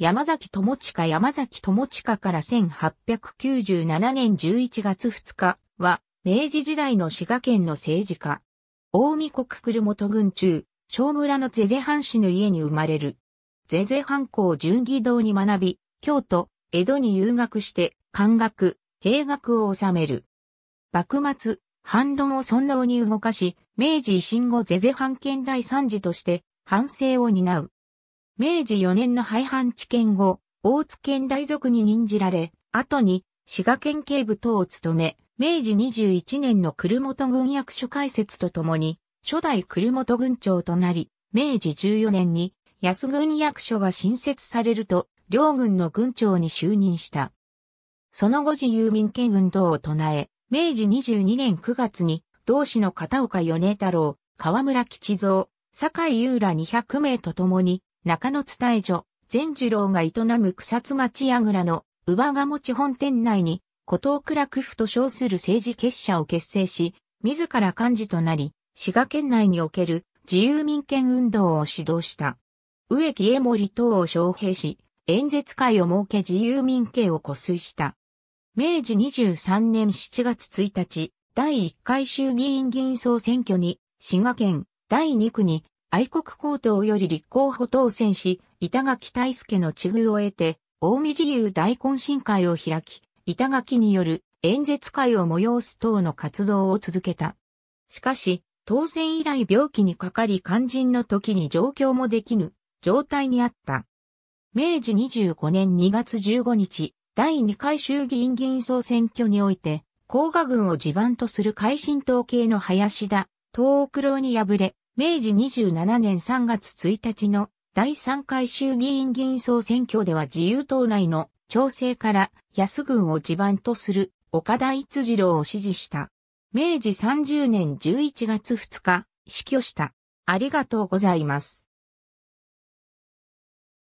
山崎友近山崎友近から1897年11月2日は、明治時代の滋賀県の政治家。大見国久本郡中、小村のゼゼ藩士の家に生まれる。ゼゼ藩校純義堂に学び、京都、江戸に留学して、漢学、兵学を治める。幕末、反論を尊老に動かし、明治維新後ゼゼ藩県第三次として、反省を担う。明治4年の廃藩置県後、大津県大族に任じられ、後に滋賀県警部等を務め、明治21年の久留本軍役所開設とともに、初代久留本軍長となり、明治14年に安軍役所が新設されると、両軍の軍長に就任した。その後自由民権運動を唱え、明治22年9月に、同志の片岡米太郎、河村吉蔵、坂井優良200名と共に、中野伝え所、善次郎が営む草津町櫓の、乳母が持ち本店内に、古藤倉区府と称する政治結社を結成し、自ら幹事となり、滋賀県内における自由民権運動を指導した。植木江森等を招聘し、演説会を設け自由民権を固推した。明治23年7月1日、第1回衆議院議員総選挙に、滋賀県第2区に愛国高等より立候補当選し、板垣大助の地遇を得て、大見自由大懇親会を開き、板垣による演説会を催す等の活動を続けた。しかし、当選以来病気にかかり肝心の時に状況もできぬ状態にあった。明治25年2月15日、第2回衆議院議員総選挙において、甲賀軍を地盤とする改新統計の林田、東奥郎に敗れ、明治27年3月1日の第3回衆議院議員総選挙では自由党内の調整から安軍を地盤とする岡田一次郎を支持した。明治30年11月2日、死去した。ありがとうございます。